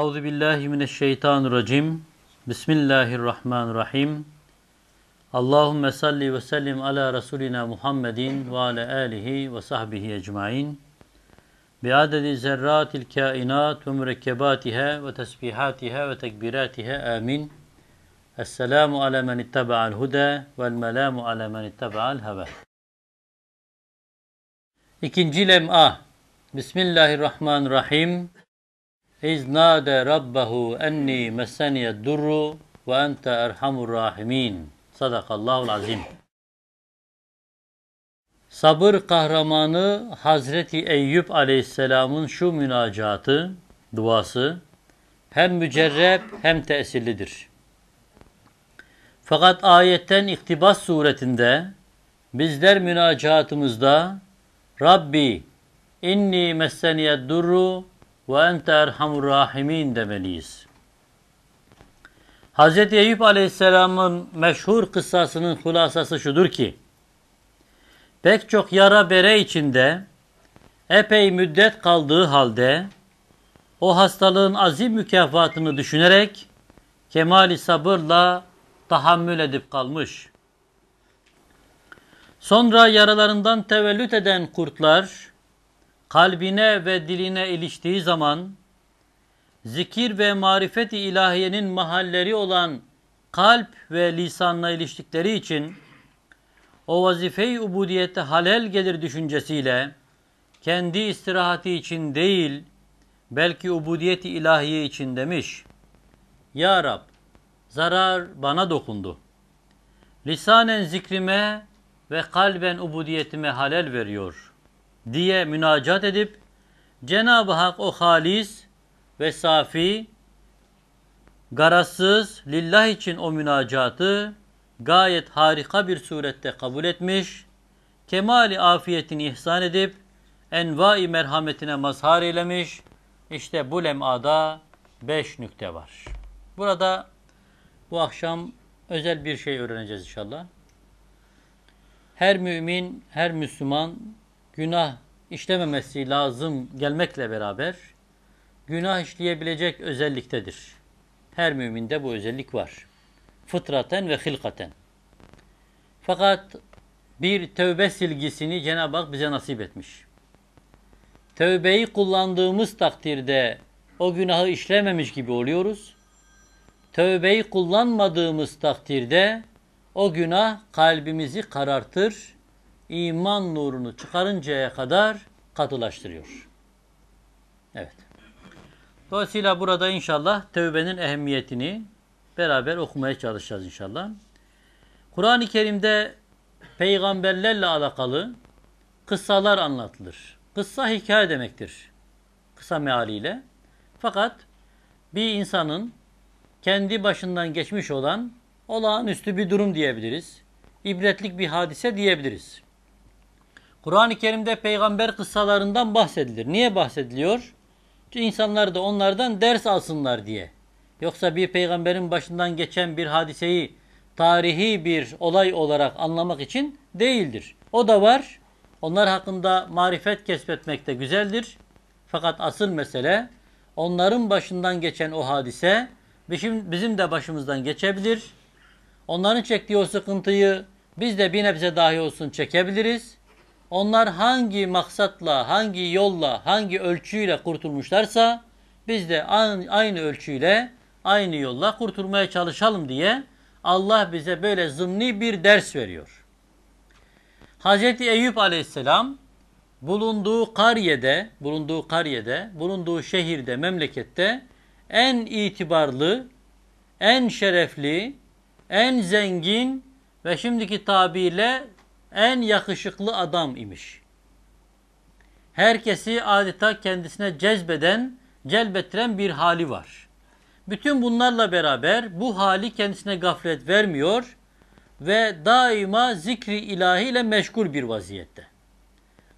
Euzu billahi mineşşeytanirracim. Bismillahirrahmanirrahim. Allahumme salli ve sellim ala Resulina Muhammedin ve ala alihi ve sahbihi ecmaîn. Bi adedi zerratil kainat ve mürekkebatiha ve tesbihatiha ve tekbiratiha amin. Esselamu ala men ittaba'al huda vel melamu ala men ittaba'al heva. İkinci lem'a. Bismillahirrahmanirrahim. İz nâde rabbehu enni messeniyed durru ve ente erhamur rahimin. Sadakallahul azim. Sabır kahramanı Hazreti Eyüp Aleyhisselam'ın şu münacatı, duası hem mücerrep hem tesirlidir. Fakat ayetten iktibas suretinde bizler münacatımızda Rabbi inni messeniyed durru ve ente erhamur rahimin demeliyiz. Hz. Eyüp Aleyhisselam'ın meşhur kıssasının hulasası şudur ki, pek çok yara bere içinde epey müddet kaldığı halde o hastalığın azim mükafatını düşünerek kemali sabırla tahammül edip kalmış. Sonra yaralarından tevellüt eden kurtlar kalbine ve diline iliştiği zaman zikir ve marifet-i ilahiyenin mahalleri olan kalp ve lisanla iliştikleri için o vazife-i ubudiyette halel gelir düşüncesiyle kendi istirahati için değil belki ubudiyeti ilahiye için demiş. Ya Rab zarar bana dokundu. Lisanen zikrime ve kalben ubudiyetime halel veriyor.'' diye münacat edip Cenab-ı Hak o halis ve safi, garazsız, lillah için o münacatı gayet harika bir surette kabul etmiş, kemali afiyetini ihsan edip envai merhametine mazhar eylemiş. İşte bu lemada beş nükte var. Burada bu akşam özel bir şey öğreneceğiz inşallah. Her mümin, her Müslüman günah işlememesi lazım gelmekle beraber günah işleyebilecek özelliktedir. Her müminde bu özellik var. Fıtraten ve hilkaten. Fakat bir tövbe silgisini Cenab-ı Hak bize nasip etmiş. Tövbeyi kullandığımız takdirde o günahı işlememiş gibi oluyoruz. Tövbeyi kullanmadığımız takdirde o günah kalbimizi karartır, iman nurunu çıkarıncaya kadar katılaştırıyor. Evet. Dolayısıyla burada inşallah tövbenin ehemmiyetini beraber okumaya çalışacağız inşallah. Kur'an-ı Kerim'de peygamberlerle alakalı kıssalar anlatılır. Kıssa hikaye demektir. Kısa mealiyle. Fakat bir insanın kendi başından geçmiş olan olağanüstü bir durum diyebiliriz. İbretlik bir hadise diyebiliriz. Kur'an-ı Kerim'de peygamber kıssalarından bahsedilir. Niye bahsediliyor? Çünkü insanlar da onlardan ders alsınlar diye. Yoksa bir peygamberin başından geçen bir hadiseyi tarihi bir olay olarak anlamak için değildir. O da var. Onlar hakkında marifet kesbetmek de güzeldir. Fakat asıl mesele onların başından geçen o hadise bizim, bizim de başımızdan geçebilir. Onların çektiği o sıkıntıyı biz de bir nebze dahi olsun çekebiliriz. Onlar hangi maksatla, hangi yolla, hangi ölçüyle kurtulmuşlarsa biz de aynı ölçüyle, aynı yolla kurtulmaya çalışalım diye Allah bize böyle zımni bir ders veriyor. Hz. Eyüp aleyhisselam bulunduğu kariyede, bulunduğu kariyede, bulunduğu şehirde, memlekette en itibarlı, en şerefli, en zengin ve şimdiki tabiyle en yakışıklı adam imiş. Herkesi adeta kendisine cezbeden, celbettiren bir hali var. Bütün bunlarla beraber bu hali kendisine gaflet vermiyor ve daima zikri ilahiyle meşgul bir vaziyette.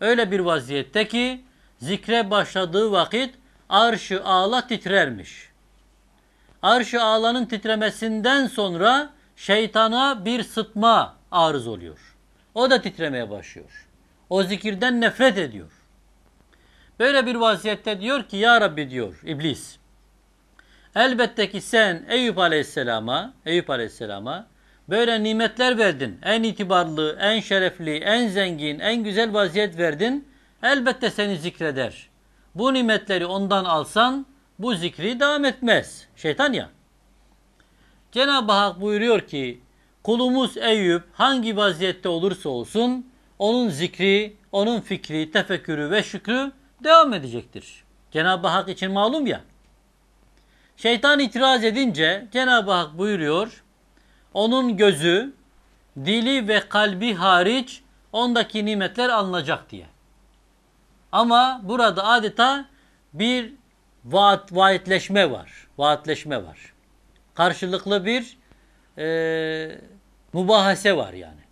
Öyle bir vaziyette ki zikre başladığı vakit arşı ağla titrermiş. Arşı ağlanın titremesinden sonra şeytana bir sıtma arız oluyor. O da titremeye başlıyor. O zikirden nefret ediyor. Böyle bir vaziyette diyor ki ya Rabbi diyor iblis. Elbette ki sen Eyüp Aleyhisselam'a, Eyüp Aleyhisselam'a böyle nimetler verdin. En itibarlı, en şerefli, en zengin, en güzel vaziyet verdin. Elbette seni zikreder. Bu nimetleri ondan alsan bu zikri devam etmez. Şeytan ya. Cenab-ı Hak buyuruyor ki Kulumuz Eyüp hangi vaziyette olursa olsun onun zikri, onun fikri, tefekkürü ve şükrü devam edecektir. Cenab-ı Hak için malum ya. Şeytan itiraz edince Cenab-ı Hak buyuruyor, onun gözü, dili ve kalbi hariç ondaki nimetler alınacak diye. Ama burada adeta bir vaat, vaatleşme var. Vaatleşme var. Karşılıklı bir e, ee, mübahase var yani.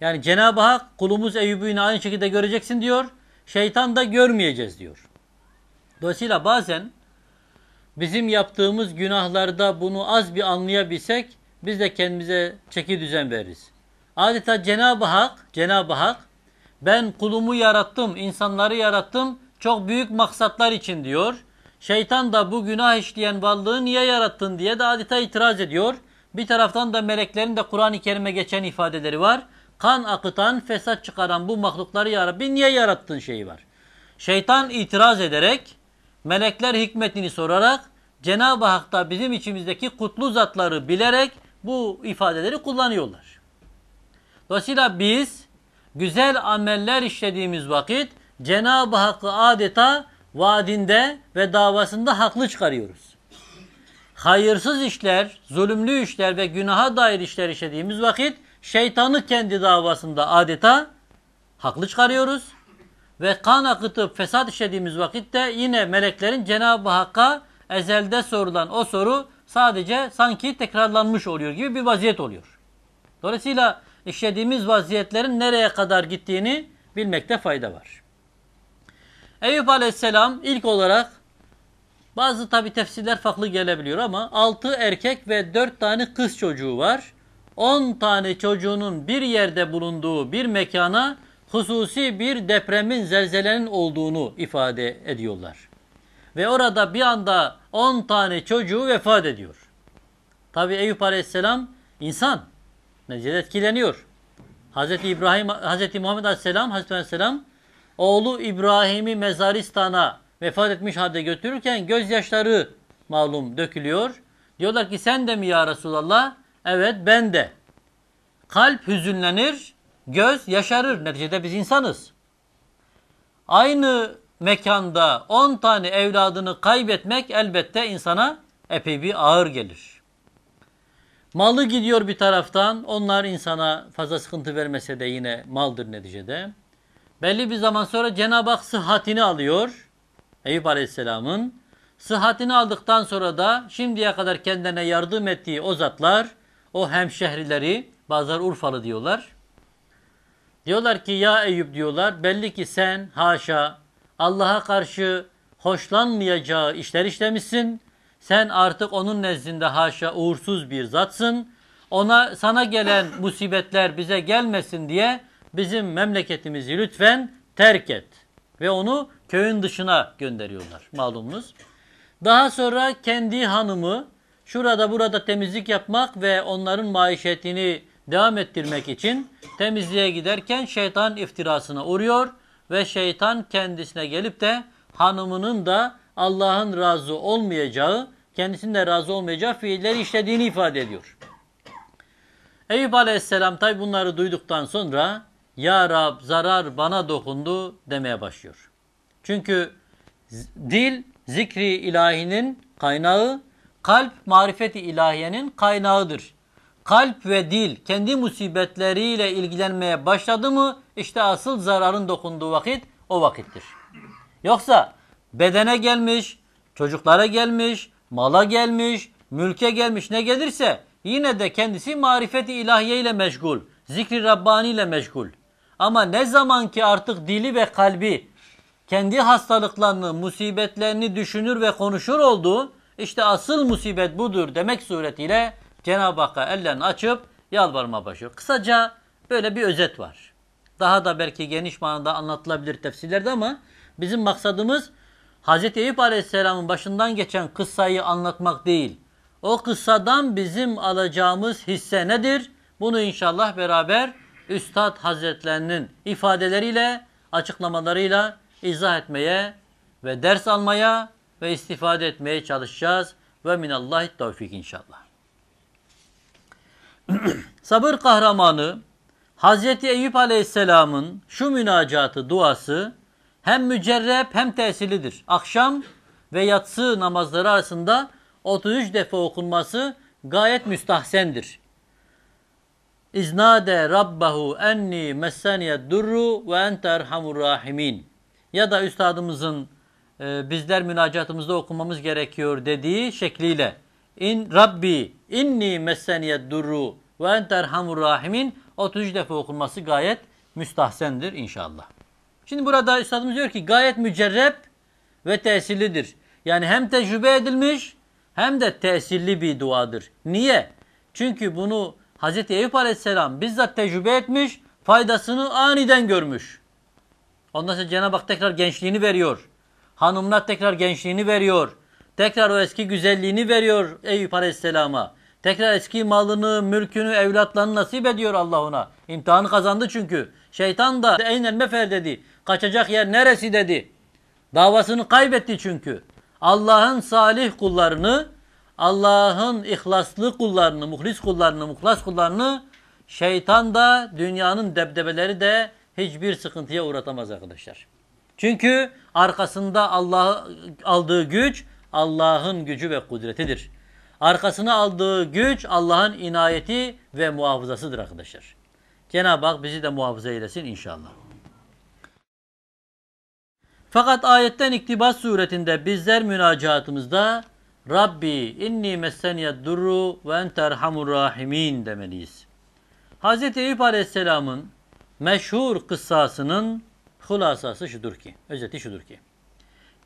Yani Cenab-ı Hak kulumuz Eyyub'u yine aynı şekilde göreceksin diyor. Şeytan da görmeyeceğiz diyor. Dolayısıyla bazen bizim yaptığımız günahlarda bunu az bir anlayabilsek biz de kendimize çeki düzen veririz. Adeta Cenab-ı Hak, Cenab-ı Hak ben kulumu yarattım, insanları yarattım çok büyük maksatlar için diyor. Şeytan da bu günah işleyen varlığı niye yarattın diye de adeta itiraz ediyor. Bir taraftan da meleklerin de Kur'an-ı Kerim'e geçen ifadeleri var. Kan akıtan, fesat çıkaran bu mahlukları ya Rabbi niye yarattın şeyi var. Şeytan itiraz ederek, melekler hikmetini sorarak, Cenab-ı Hak da bizim içimizdeki kutlu zatları bilerek bu ifadeleri kullanıyorlar. Dolayısıyla biz güzel ameller işlediğimiz vakit Cenab-ı Hakk'ı adeta vaadinde ve davasında haklı çıkarıyoruz hayırsız işler, zulümlü işler ve günaha dair işler işlediğimiz vakit şeytanı kendi davasında adeta haklı çıkarıyoruz. Ve kan akıtıp fesat işlediğimiz vakitte yine meleklerin Cenab-ı Hakk'a ezelde sorulan o soru sadece sanki tekrarlanmış oluyor gibi bir vaziyet oluyor. Dolayısıyla işlediğimiz vaziyetlerin nereye kadar gittiğini bilmekte fayda var. Eyüp Aleyhisselam ilk olarak bazı tabi tefsirler farklı gelebiliyor ama 6 erkek ve 4 tane kız çocuğu var. 10 tane çocuğunun bir yerde bulunduğu bir mekana hususi bir depremin, zelzelenin olduğunu ifade ediyorlar. Ve orada bir anda 10 tane çocuğu vefat ediyor. Tabi Eyüp Aleyhisselam insan. Neticede etkileniyor. Hazreti İbrahim, Hazreti Muhammed Aleyhisselam, Hz. Aleyhisselam oğlu İbrahim'i mezaristana vefat etmiş halde götürürken gözyaşları malum dökülüyor. Diyorlar ki sen de mi ya Resulallah? Evet ben de. Kalp hüzünlenir, göz yaşarır. Neticede biz insanız. Aynı mekanda 10 tane evladını kaybetmek elbette insana epey bir ağır gelir. Malı gidiyor bir taraftan. Onlar insana fazla sıkıntı vermese de yine maldır neticede. Belli bir zaman sonra Cenab-ı Hak sıhhatini alıyor. Eyüp Aleyhisselam'ın sıhhatini aldıktan sonra da şimdiye kadar kendine yardım ettiği o zatlar, o hemşehrileri, bazıları Urfalı diyorlar. Diyorlar ki ya Eyüp diyorlar belli ki sen haşa Allah'a karşı hoşlanmayacağı işler işlemişsin. Sen artık onun nezdinde haşa uğursuz bir zatsın. Ona sana gelen musibetler bize gelmesin diye bizim memleketimizi lütfen terk et ve onu köyün dışına gönderiyorlar malumunuz. Daha sonra kendi hanımı şurada burada temizlik yapmak ve onların maişetini devam ettirmek için temizliğe giderken şeytan iftirasına uğruyor ve şeytan kendisine gelip de hanımının da Allah'ın razı olmayacağı, kendisinin de razı olmayacağı fiilleri işlediğini ifade ediyor. Eyüp Aleyhisselam tabi bunları duyduktan sonra Ya Rab zarar bana dokundu demeye başlıyor. Çünkü dil zikri ilahinin kaynağı, kalp marifeti ilahiyenin kaynağıdır. Kalp ve dil kendi musibetleriyle ilgilenmeye başladı mı işte asıl zararın dokunduğu vakit o vakittir. Yoksa bedene gelmiş, çocuklara gelmiş, mala gelmiş, mülke gelmiş ne gelirse yine de kendisi marifeti ilahiye ile meşgul, zikri Rabbani ile meşgul. Ama ne zaman ki artık dili ve kalbi kendi hastalıklarını, musibetlerini düşünür ve konuşur olduğu işte asıl musibet budur demek suretiyle Cenab-ı Hakk'a ellerini açıp yalvarma başlıyor. Kısaca böyle bir özet var. Daha da belki geniş manada anlatılabilir tefsirlerde ama bizim maksadımız Hz. Eyüp Aleyhisselam'ın başından geçen kıssayı anlatmak değil. O kıssadan bizim alacağımız hisse nedir? Bunu inşallah beraber Üstad Hazretlerinin ifadeleriyle, açıklamalarıyla izah etmeye ve ders almaya ve istifade etmeye çalışacağız. Ve minallahi tevfik inşallah. Sabır kahramanı Hazreti Eyüp Aleyhisselam'ın şu münacatı, duası hem mücerrep hem tesirlidir. Akşam ve yatsı namazları arasında 33 defa okunması gayet müstahsendir. İznade rabbahu enni messaniye durru ve ente erhamur rahimin ya da üstadımızın e, bizler münacatımızda okumamız gerekiyor dediği şekliyle in Rabbi inni messeniyed duru ve enterhamur rahimin 33 defa okunması gayet müstahsendir inşallah. Şimdi burada üstadımız diyor ki gayet mücerrep ve tesirlidir. Yani hem tecrübe edilmiş hem de tesirli bir duadır. Niye? Çünkü bunu Hz. Eyüp Aleyhisselam bizzat tecrübe etmiş, faydasını aniden görmüş. Ondan sonra Cenab-ı Hak tekrar gençliğini veriyor. Hanımlar tekrar gençliğini veriyor. Tekrar o eski güzelliğini veriyor Eyüp Aleyhisselam'a. Tekrar eski malını, mülkünü, evlatlarını nasip ediyor Allah ona. İmtihanı kazandı çünkü. Şeytan da eynel mefer dedi. Kaçacak yer neresi dedi. Davasını kaybetti çünkü. Allah'ın salih kullarını, Allah'ın ihlaslı kullarını, muhlis kullarını, muhlas kullarını şeytan da dünyanın debdebeleri de hiçbir sıkıntıya uğratamaz arkadaşlar. Çünkü arkasında Allah aldığı güç Allah'ın gücü ve kudretidir. Arkasına aldığı güç Allah'ın inayeti ve muhafazasıdır arkadaşlar. Cenab-ı Hak bizi de muhafaza eylesin inşallah. Fakat ayetten iktibas suretinde bizler münacatımızda Rabbi inni messeniyed durru ve enterhamur rahimin demeliyiz. Hz. Eyüp Aleyhisselam'ın meşhur kıssasının hulasası şudur ki, özeti şudur ki.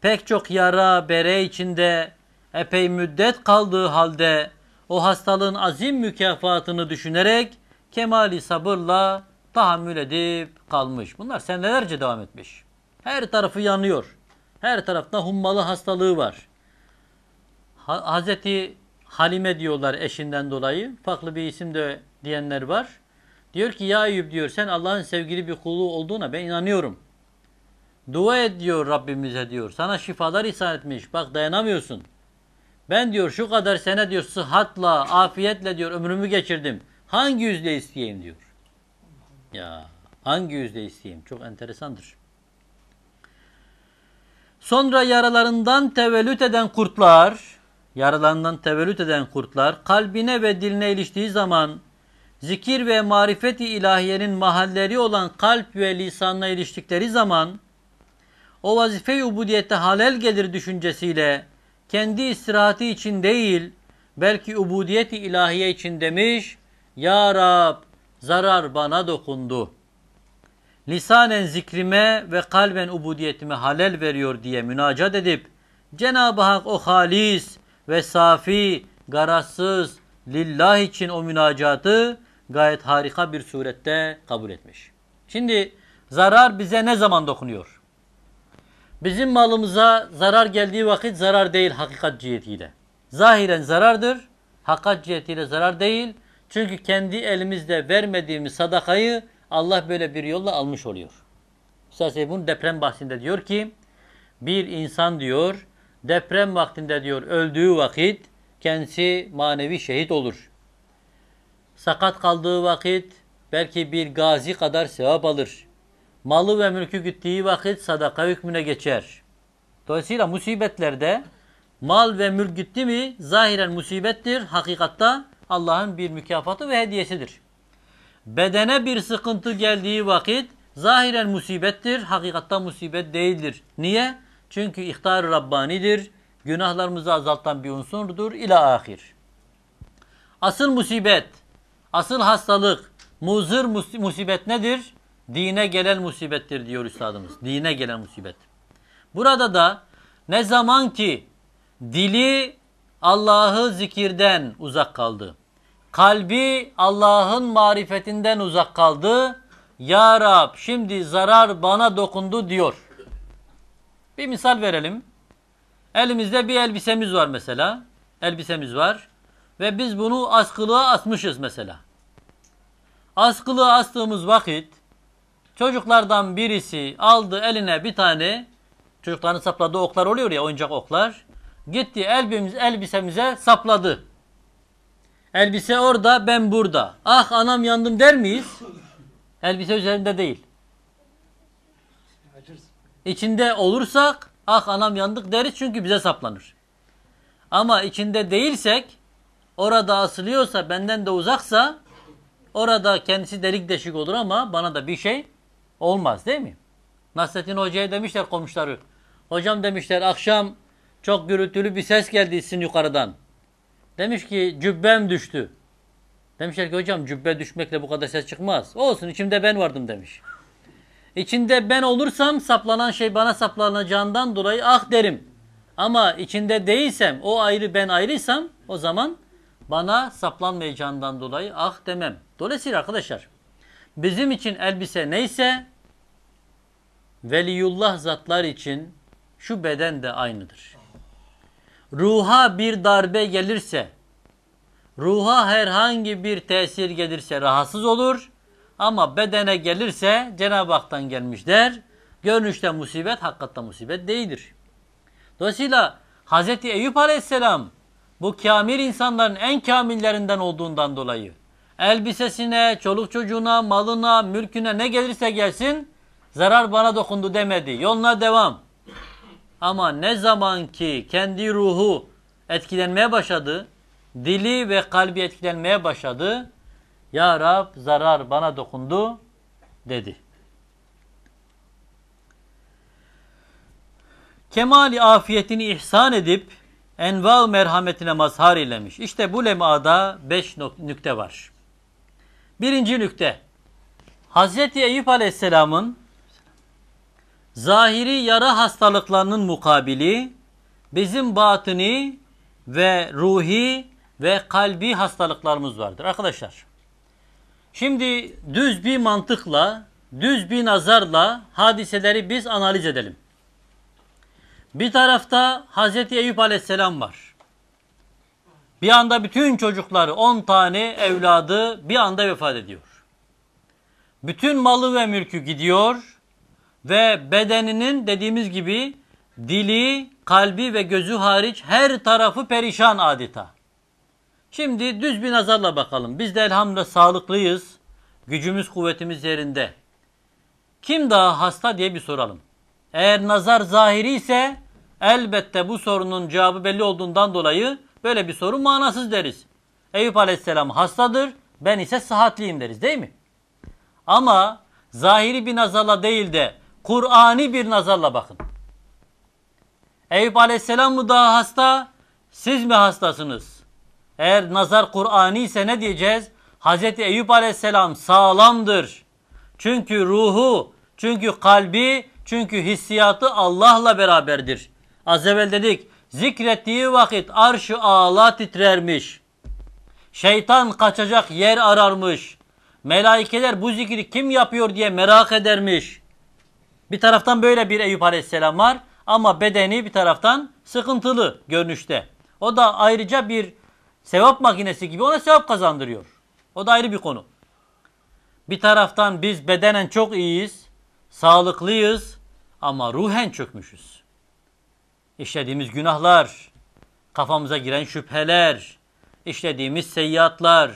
Pek çok yara, bere içinde epey müddet kaldığı halde o hastalığın azim mükafatını düşünerek kemali sabırla tahammül edip kalmış. Bunlar senelerce devam etmiş. Her tarafı yanıyor. Her tarafta hummalı hastalığı var. Ha Hazreti Halime diyorlar eşinden dolayı. Farklı bir isim de diyenler var. Diyor ki ya Eyüp diyor sen Allah'ın sevgili bir kulu olduğuna ben inanıyorum. Dua et diyor Rabbimize diyor. Sana şifalar ihsan etmiş. Bak dayanamıyorsun. Ben diyor şu kadar sene diyor sıhhatla, afiyetle diyor ömrümü geçirdim. Hangi yüzde isteyeyim diyor. Ya hangi yüzde isteyeyim? Çok enteresandır. Sonra yaralarından tevellüt eden kurtlar, yaralarından tevellüt eden kurtlar kalbine ve diline iliştiği zaman zikir ve marifeti ilahiyenin mahalleri olan kalp ve lisanla iliştikleri zaman o vazife-i ubudiyette halel gelir düşüncesiyle kendi istirahati için değil belki ubudiyeti ilahiye için demiş Ya Rab zarar bana dokundu. Lisanen zikrime ve kalben ubudiyetime halel veriyor diye münacat edip Cenab-ı Hak o halis ve safi, garazsız, lillah için o münacatı gayet harika bir surette kabul etmiş. Şimdi zarar bize ne zaman dokunuyor? Bizim malımıza zarar geldiği vakit zarar değil hakikat cihetiyle. Zahiren zarardır, hakikat cihetiyle zarar değil. Çünkü kendi elimizde vermediğimiz sadakayı Allah böyle bir yolla almış oluyor. Mesela bunu deprem bahsinde diyor ki, bir insan diyor, deprem vaktinde diyor öldüğü vakit kendisi manevi şehit olur. Sakat kaldığı vakit belki bir gazi kadar sevap alır. Malı ve mülkü gittiği vakit sadaka hükmüne geçer. Dolayısıyla musibetlerde mal ve mülk gitti mi zahiren musibettir. Hakikatta Allah'ın bir mükafatı ve hediyesidir. Bedene bir sıkıntı geldiği vakit zahiren musibettir. Hakikatta musibet değildir. Niye? Çünkü ihtar Rabbani'dir. Günahlarımızı azaltan bir unsurdur. İla ahir. Asıl musibet Asıl hastalık, muzır musibet nedir? Dine gelen musibettir diyor üstadımız. Dine gelen musibet. Burada da ne zaman ki dili Allah'ı zikirden uzak kaldı. Kalbi Allah'ın marifetinden uzak kaldı. Ya Rab şimdi zarar bana dokundu diyor. Bir misal verelim. Elimizde bir elbisemiz var mesela. Elbisemiz var. Ve biz bunu askılığa asmışız mesela. Askılığa astığımız vakit çocuklardan birisi aldı eline bir tane çocukların sapladığı oklar oluyor ya oyuncak oklar. Gitti elbimiz, elbisemize sapladı. Elbise orada ben burada. Ah anam yandım der miyiz? Elbise üzerinde değil. İçinde olursak ah anam yandık deriz çünkü bize saplanır. Ama içinde değilsek orada asılıyorsa benden de uzaksa orada kendisi delik deşik olur ama bana da bir şey olmaz değil mi? Nasrettin Hoca'ya demişler komşuları. Hocam demişler akşam çok gürültülü bir ses geldi sizin yukarıdan. Demiş ki cübbem düştü. Demişler ki hocam cübbe düşmekle bu kadar ses çıkmaz. Olsun içimde ben vardım demiş. İçinde ben olursam saplanan şey bana saplanacağından dolayı ah derim. Ama içinde değilsem o ayrı ben ayrıysam o zaman bana saplanmayacağından dolayı ah demem. Dolayısıyla arkadaşlar bizim için elbise neyse veliyullah zatlar için şu beden de aynıdır. Ruha bir darbe gelirse, ruha herhangi bir tesir gelirse rahatsız olur ama bedene gelirse Cenab-ı Hak'tan gelmiş der. Görünüşte musibet hakikatta musibet değildir. Dolayısıyla Hz. Eyüp Aleyhisselam bu kamil insanların en kamillerinden olduğundan dolayı elbisesine, çoluk çocuğuna, malına, mülküne ne gelirse gelsin zarar bana dokundu demedi. Yoluna devam. Ama ne zaman ki kendi ruhu etkilenmeye başladı, dili ve kalbi etkilenmeye başladı, Ya Rab zarar bana dokundu dedi. Kemali afiyetini ihsan edip Enval merhametine mazhar eylemiş. İşte bu lemada beş nükte var. Birinci nükte, Hazreti Eyüp Aleyhisselam'ın zahiri yara hastalıklarının mukabili bizim batını ve ruhi ve kalbi hastalıklarımız vardır. Arkadaşlar, şimdi düz bir mantıkla, düz bir nazarla hadiseleri biz analiz edelim. Bir tarafta Hazreti Eyüp Aleyhisselam var. Bir anda bütün çocukları, on tane evladı bir anda vefat ediyor. Bütün malı ve mülkü gidiyor ve bedeninin dediğimiz gibi dili, kalbi ve gözü hariç her tarafı perişan adeta. Şimdi düz bir nazarla bakalım. Biz de elhamdülillah sağlıklıyız. Gücümüz, kuvvetimiz yerinde. Kim daha hasta diye bir soralım. Eğer nazar zahiri ise Elbette bu sorunun cevabı belli olduğundan dolayı böyle bir soru manasız deriz. Eyüp aleyhisselam hastadır, ben ise sıhhatliyim deriz değil mi? Ama zahiri bir nazarla değil de Kur'ani bir nazarla bakın. Eyüp aleyhisselam mı daha hasta, siz mi hastasınız? Eğer nazar Kur'ani ise ne diyeceğiz? Hz. Eyüp aleyhisselam sağlamdır. Çünkü ruhu, çünkü kalbi, çünkü hissiyatı Allah'la beraberdir. Az evvel dedik zikrettiği vakit arşı ağla titrermiş. Şeytan kaçacak yer ararmış. Melaikeler bu zikri kim yapıyor diye merak edermiş. Bir taraftan böyle bir Eyüp Aleyhisselam var ama bedeni bir taraftan sıkıntılı görünüşte. O da ayrıca bir sevap makinesi gibi ona sevap kazandırıyor. O da ayrı bir konu. Bir taraftan biz bedenen çok iyiyiz, sağlıklıyız ama ruhen çökmüşüz işlediğimiz günahlar, kafamıza giren şüpheler, işlediğimiz seyyiatlar,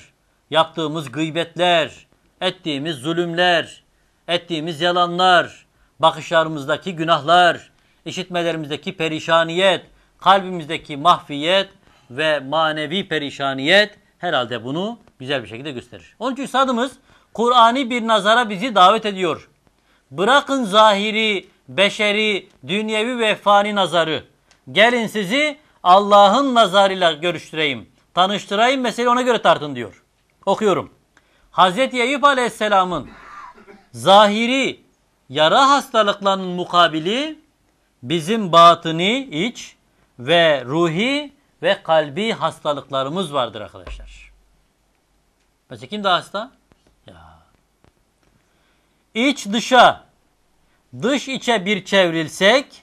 yaptığımız gıybetler, ettiğimiz zulümler, ettiğimiz yalanlar, bakışlarımızdaki günahlar, işitmelerimizdeki perişaniyet, kalbimizdeki mahfiyet ve manevi perişaniyet herhalde bunu güzel bir şekilde gösterir. Onun için üstadımız Kur'an'i bir nazara bizi davet ediyor. Bırakın zahiri, beşeri, dünyevi ve fani nazarı. Gelin sizi Allah'ın nazarıyla görüştüreyim. Tanıştırayım mesele ona göre tartın diyor. Okuyorum. Hazreti Eyüp Aleyhisselam'ın zahiri yara hastalıklarının mukabili bizim batını iç ve ruhi ve kalbi hastalıklarımız vardır arkadaşlar. Mesela kim daha hasta? Ya. İç dışa, dış içe bir çevrilsek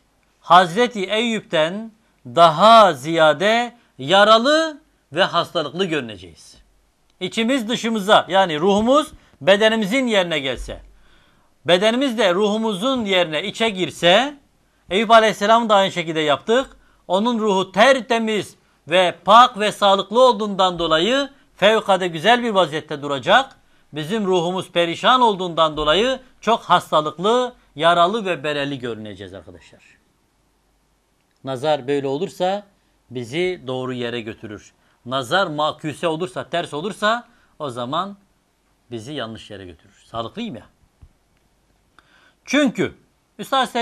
Hazreti Eyüp'ten daha ziyade yaralı ve hastalıklı görüneceğiz. İçimiz dışımıza yani ruhumuz bedenimizin yerine gelse, bedenimiz de ruhumuzun yerine içe girse, Eyüp Aleyhisselam da aynı şekilde yaptık. Onun ruhu tertemiz ve pak ve sağlıklı olduğundan dolayı fevkade güzel bir vaziyette duracak. Bizim ruhumuz perişan olduğundan dolayı çok hastalıklı, yaralı ve bereli görüneceğiz arkadaşlar. Nazar böyle olursa bizi doğru yere götürür. Nazar maküse olursa, ters olursa o zaman bizi yanlış yere götürür. Sağlıklıyım ya. Çünkü Üstad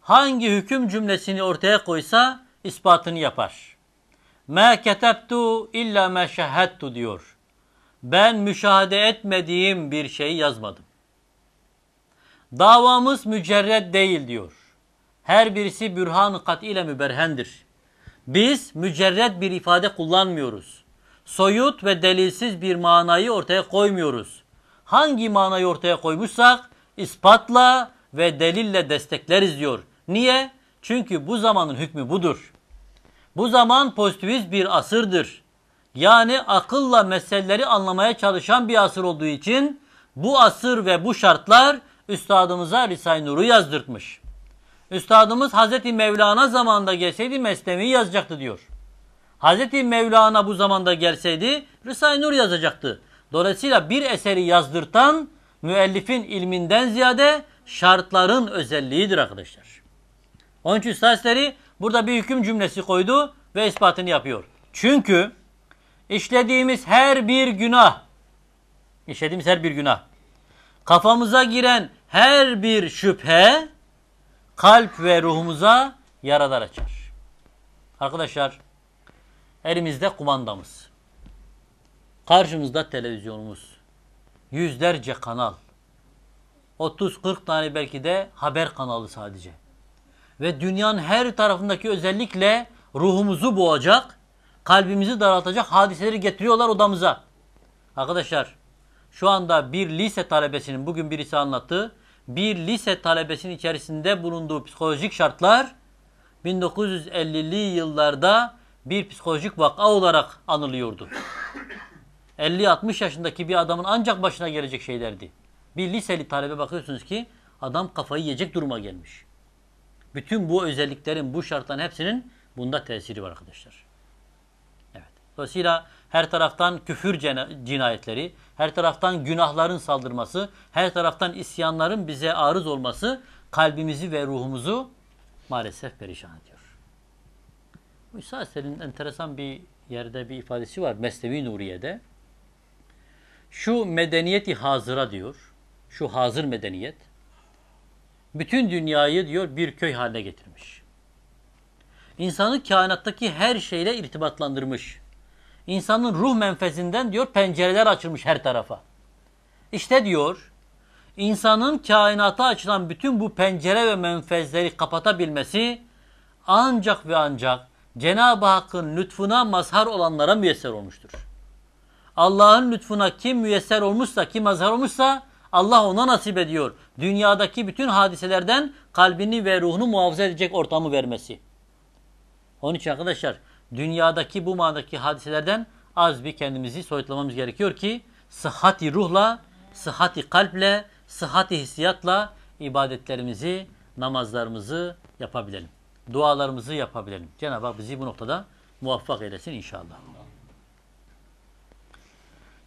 hangi hüküm cümlesini ortaya koysa ispatını yapar. Me ketebtu illa me şahadtu diyor. Ben müşahede etmediğim bir şeyi yazmadım. Davamız mücerred değil diyor. Her birisi bürhan-ı kat ile müberhendir. Biz mücerred bir ifade kullanmıyoruz. Soyut ve delilsiz bir manayı ortaya koymuyoruz. Hangi manayı ortaya koymuşsak ispatla ve delille destekleriz diyor. Niye? Çünkü bu zamanın hükmü budur. Bu zaman pozitivist bir asırdır. Yani akılla meseleleri anlamaya çalışan bir asır olduğu için bu asır ve bu şartlar üstadımıza Risale-i Nur'u yazdırtmış. Üstadımız Hazreti Mevlana zamanında gelseydi Mesnevi yazacaktı diyor. Hazreti Mevlana bu zamanda gelseydi Risale-i Nur yazacaktı. Dolayısıyla bir eseri yazdırtan müellifin ilminden ziyade şartların özelliğidir arkadaşlar. Onun için Üstadisleri burada bir hüküm cümlesi koydu ve ispatını yapıyor. Çünkü işlediğimiz her bir günah, işlediğimiz her bir günah, kafamıza giren her bir şüphe kalp ve ruhumuza yaralar açar. Arkadaşlar elimizde kumandamız. Karşımızda televizyonumuz. Yüzlerce kanal. 30-40 tane belki de haber kanalı sadece. Ve dünyanın her tarafındaki özellikle ruhumuzu boğacak, kalbimizi daraltacak hadiseleri getiriyorlar odamıza. Arkadaşlar şu anda bir lise talebesinin bugün birisi anlattı bir lise talebesinin içerisinde bulunduğu psikolojik şartlar 1950'li yıllarda bir psikolojik vaka olarak anılıyordu. 50-60 yaşındaki bir adamın ancak başına gelecek şeylerdi. Bir liseli talebe bakıyorsunuz ki adam kafayı yiyecek duruma gelmiş. Bütün bu özelliklerin, bu şartların hepsinin bunda tesiri var arkadaşlar. Evet. Dolayısıyla her taraftan küfür cinayetleri, her taraftan günahların saldırması, her taraftan isyanların bize arız olması kalbimizi ve ruhumuzu maalesef perişan ediyor. İsa Aleyhisselam'ın enteresan bir yerde bir ifadesi var Mesnevi Nuriye'de. Şu medeniyeti hazıra diyor, şu hazır medeniyet, bütün dünyayı diyor bir köy haline getirmiş. İnsanı kainattaki her şeyle irtibatlandırmış. İnsanın ruh menfezinden diyor pencereler açılmış her tarafa. İşte diyor insanın kainata açılan bütün bu pencere ve menfezleri kapatabilmesi ancak ve ancak Cenab-ı Hakk'ın lütfuna mazhar olanlara müyesser olmuştur. Allah'ın lütfuna kim müyesser olmuşsa, kim mazhar olmuşsa Allah ona nasip ediyor. Dünyadaki bütün hadiselerden kalbini ve ruhunu muhafaza edecek ortamı vermesi. Onun için arkadaşlar dünyadaki bu manadaki hadiselerden az bir kendimizi soyutlamamız gerekiyor ki sıhhati ruhla, sıhhati kalple, sıhhati hissiyatla ibadetlerimizi, namazlarımızı yapabilelim. Dualarımızı yapabilelim. Cenab-ı Hak bizi bu noktada muvaffak eylesin inşallah.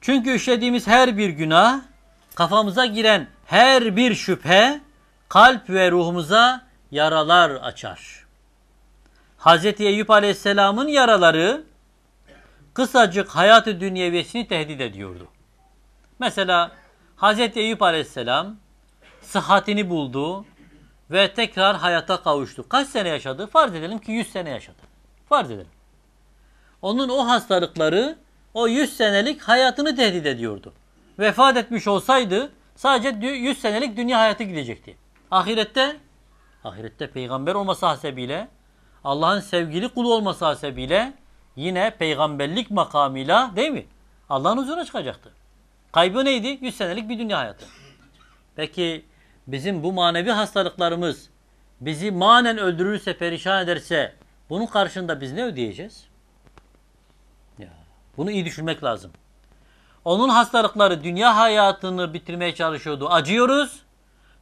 Çünkü işlediğimiz her bir günah, kafamıza giren her bir şüphe, kalp ve ruhumuza yaralar açar. Hz. Eyüp Aleyhisselam'ın yaraları kısacık hayatı dünyeviyesini tehdit ediyordu. Mesela Hz. Eyüp Aleyhisselam sıhhatini buldu ve tekrar hayata kavuştu. Kaç sene yaşadı? Farz edelim ki 100 sene yaşadı. Farz edelim. Onun o hastalıkları o 100 senelik hayatını tehdit ediyordu. Vefat etmiş olsaydı sadece 100 senelik dünya hayatı gidecekti. Ahirette ahirette peygamber olması hasebiyle Allah'ın sevgili kulu olması hasebiyle yine peygamberlik makamıyla değil mi? Allah'ın huzuruna çıkacaktı. Kaybı neydi? 100 senelik bir dünya hayatı. Peki bizim bu manevi hastalıklarımız bizi manen öldürürse, perişan ederse bunun karşında biz ne ödeyeceğiz? Ya, bunu iyi düşünmek lazım. Onun hastalıkları dünya hayatını bitirmeye çalışıyordu. Acıyoruz.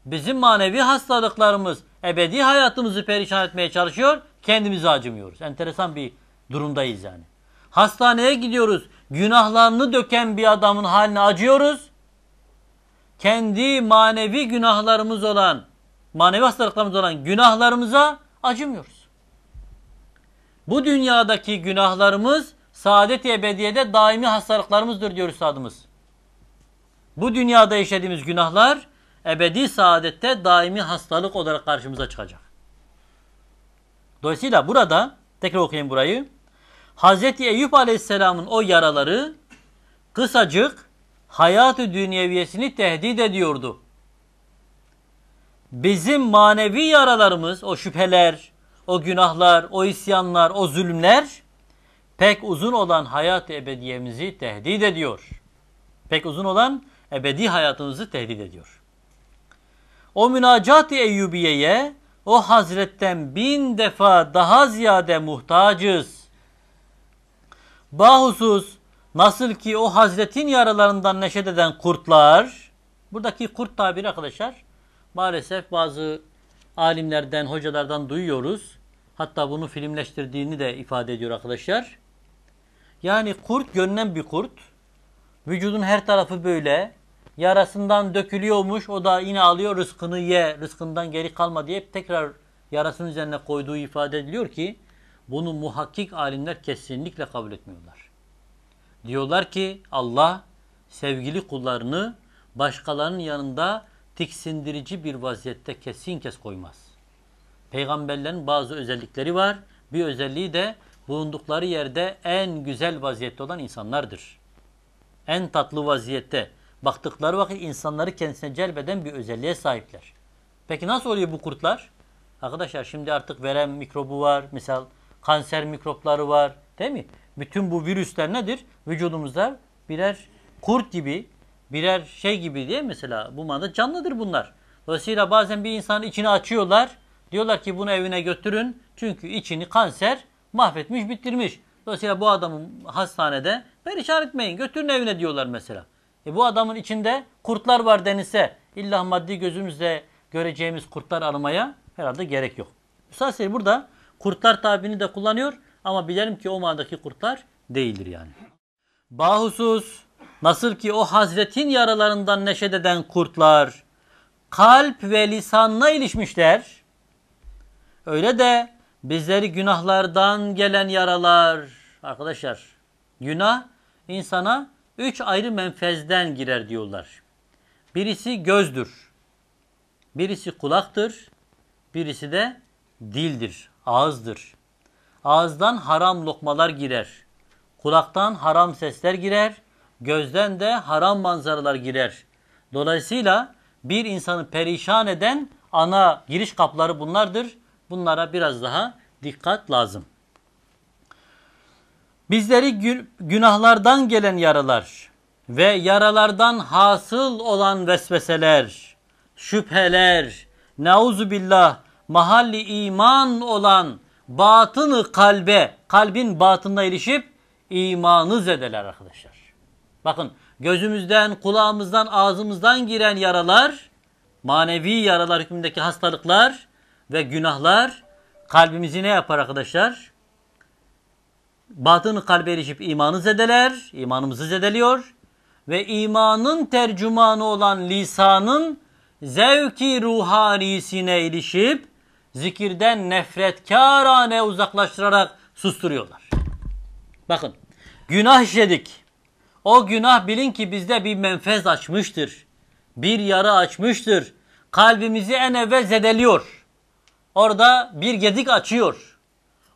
Bizim manevi hastalıklarımız ebedi hayatımızı perişan etmeye çalışıyor. kendimizi acımıyoruz. Enteresan bir durumdayız yani. Hastaneye gidiyoruz. Günahlarını döken bir adamın haline acıyoruz. Kendi manevi günahlarımız olan, manevi hastalıklarımız olan günahlarımıza acımıyoruz. Bu dünyadaki günahlarımız saadet-i ebediyede daimi hastalıklarımızdır diyor üstadımız. Bu dünyada işlediğimiz günahlar ebedi saadette daimi hastalık olarak karşımıza çıkacak. Dolayısıyla burada, tekrar okuyayım burayı. Hazreti Eyüp Aleyhisselam'ın o yaraları kısacık hayatı dünyeviyesini tehdit ediyordu. Bizim manevi yaralarımız, o şüpheler, o günahlar, o isyanlar, o zulümler pek uzun olan hayat ebediyemizi tehdit ediyor. Pek uzun olan ebedi hayatımızı tehdit ediyor o münacat-ı Eyyubiye'ye o hazretten bin defa daha ziyade muhtacız. Bahusuz nasıl ki o hazretin yaralarından neşet eden kurtlar, buradaki kurt tabiri arkadaşlar maalesef bazı alimlerden, hocalardan duyuyoruz. Hatta bunu filmleştirdiğini de ifade ediyor arkadaşlar. Yani kurt görünen bir kurt. Vücudun her tarafı böyle. Yarasından dökülüyormuş. O da yine alıyor rızkını ye, rızkından geri kalma diye tekrar yarasının üzerine koyduğu ifade ediliyor ki bunu muhakkik alimler kesinlikle kabul etmiyorlar. Diyorlar ki Allah sevgili kullarını başkalarının yanında tiksindirici bir vaziyette kesin kes koymaz. Peygamberlerin bazı özellikleri var. Bir özelliği de bulundukları yerde en güzel vaziyette olan insanlardır. En tatlı vaziyette, Baktıkları vakit insanları kendisine celbeden bir özelliğe sahipler. Peki nasıl oluyor bu kurtlar? Arkadaşlar şimdi artık verem mikrobu var. Misal kanser mikropları var. Değil mi? Bütün bu virüsler nedir? Vücudumuzda birer kurt gibi, birer şey gibi diye mesela bu manada canlıdır bunlar. Dolayısıyla bazen bir insanın içini açıyorlar. Diyorlar ki bunu evine götürün. Çünkü içini kanser mahvetmiş, bitirmiş. Dolayısıyla bu adamı hastanede perişan etmeyin. Götürün evine diyorlar mesela. E bu adamın içinde kurtlar var denilse illa maddi gözümüzle göreceğimiz kurtlar aramaya herhalde gerek yok. Üstad burada kurtlar tabirini de kullanıyor ama bilelim ki o manadaki kurtlar değildir yani. Bahusus nasıl ki o hazretin yaralarından neşet eden kurtlar kalp ve lisanla ilişmişler. Öyle de bizleri günahlardan gelen yaralar arkadaşlar günah insana üç ayrı menfezden girer diyorlar. Birisi gözdür, birisi kulaktır, birisi de dildir, ağızdır. Ağızdan haram lokmalar girer, kulaktan haram sesler girer, gözden de haram manzaralar girer. Dolayısıyla bir insanı perişan eden ana giriş kapları bunlardır. Bunlara biraz daha dikkat lazım. Bizleri günahlardan gelen yaralar ve yaralardan hasıl olan vesveseler, şüpheler, nauzu billah mahalli iman olan batını kalbe, kalbin batınına erişip imanı zedeler arkadaşlar. Bakın gözümüzden, kulağımızdan, ağzımızdan giren yaralar, manevi yaralar hükmündeki hastalıklar ve günahlar kalbimizi ne yapar arkadaşlar? batın kalbe erişip imanı zedeler, imanımızı zedeliyor ve imanın tercümanı olan lisanın zevki ruhanisine ilişip zikirden nefretkarane uzaklaştırarak susturuyorlar. Bakın günah işledik. O günah bilin ki bizde bir menfez açmıştır. Bir yara açmıştır. Kalbimizi en evvel zedeliyor. Orada bir gedik açıyor.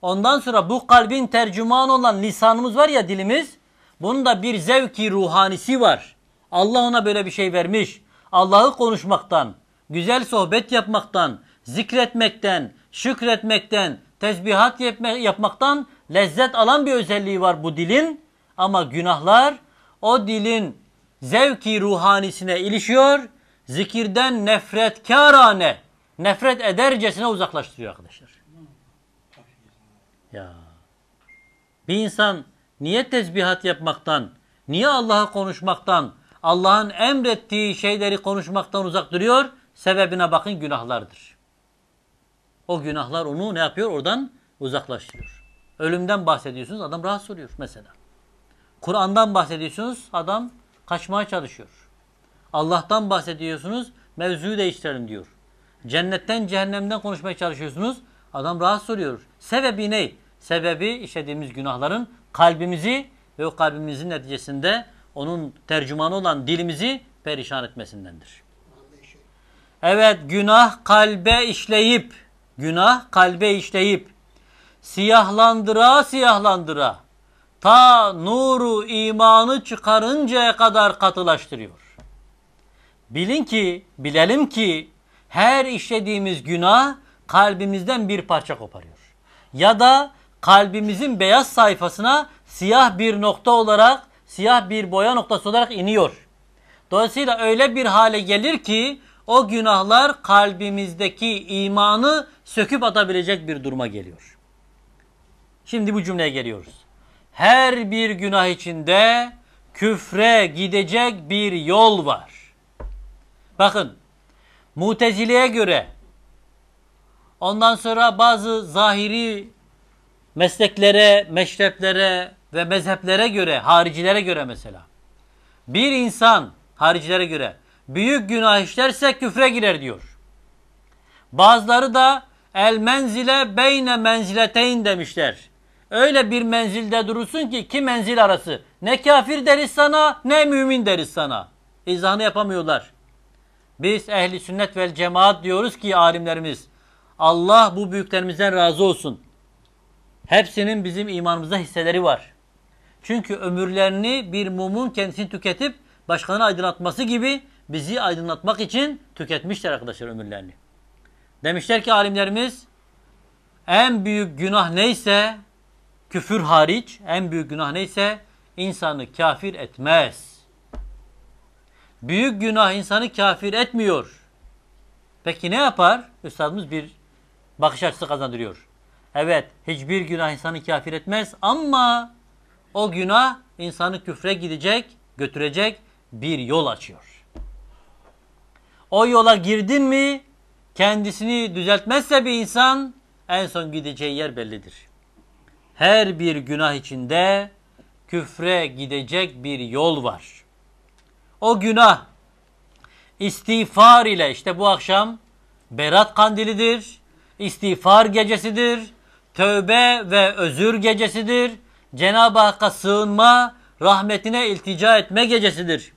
Ondan sonra bu kalbin tercüman olan lisanımız var ya dilimiz. Bunun da bir zevki ruhanisi var. Allah ona böyle bir şey vermiş. Allah'ı konuşmaktan, güzel sohbet yapmaktan, zikretmekten, şükretmekten, tesbihat yapmaktan lezzet alan bir özelliği var bu dilin. Ama günahlar o dilin zevki ruhanisine ilişiyor. Zikirden nefretkarane, nefret edercesine uzaklaştırıyor arkadaşlar. Ya bir insan niye tezbihat yapmaktan, niye Allah'a konuşmaktan, Allah'ın emrettiği şeyleri konuşmaktan uzak duruyor? Sebebine bakın günahlardır. O günahlar onu ne yapıyor? Oradan uzaklaştırıyor. Ölümden bahsediyorsunuz adam rahatsız oluyor mesela. Kur'an'dan bahsediyorsunuz adam kaçmaya çalışıyor. Allah'tan bahsediyorsunuz mevzuyu değiştirelim diyor. Cennetten cehennemden konuşmaya çalışıyorsunuz Adam rahatsız oluyor. Sebebi ne? Sebebi işlediğimiz günahların kalbimizi ve o kalbimizin neticesinde onun tercümanı olan dilimizi perişan etmesindendir. Evet günah kalbe işleyip, günah kalbe işleyip, siyahlandıra siyahlandıra, ta nuru imanı çıkarıncaya kadar katılaştırıyor. Bilin ki, bilelim ki her işlediğimiz günah kalbimizden bir parça koparıyor. Ya da kalbimizin beyaz sayfasına siyah bir nokta olarak, siyah bir boya noktası olarak iniyor. Dolayısıyla öyle bir hale gelir ki o günahlar kalbimizdeki imanı söküp atabilecek bir duruma geliyor. Şimdi bu cümleye geliyoruz. Her bir günah içinde küfre gidecek bir yol var. Bakın, Mutezile'ye göre Ondan sonra bazı zahiri mesleklere, meşreplere ve mezheplere göre, haricilere göre mesela. Bir insan haricilere göre büyük günah işlerse küfre girer diyor. Bazıları da el menzile beyne menzileteyn demişler. Öyle bir menzilde durursun ki iki menzil arası. Ne kafir deriz sana ne mümin deriz sana. İzahını yapamıyorlar. Biz ehli sünnet vel cemaat diyoruz ki alimlerimiz Allah bu büyüklerimizden razı olsun. Hepsinin bizim imanımızda hisseleri var. Çünkü ömürlerini bir mumun kendisini tüketip başkalarını aydınlatması gibi bizi aydınlatmak için tüketmişler arkadaşlar ömürlerini. Demişler ki alimlerimiz en büyük günah neyse küfür hariç en büyük günah neyse insanı kafir etmez. Büyük günah insanı kafir etmiyor. Peki ne yapar? Üstadımız bir bakış açısı kazandırıyor. Evet hiçbir günah insanı kafir etmez ama o günah insanı küfre gidecek, götürecek bir yol açıyor. O yola girdin mi kendisini düzeltmezse bir insan en son gideceği yer bellidir. Her bir günah içinde küfre gidecek bir yol var. O günah istiğfar ile işte bu akşam berat kandilidir istiğfar gecesidir, tövbe ve özür gecesidir, Cenab-ı Hakk'a sığınma, rahmetine iltica etme gecesidir.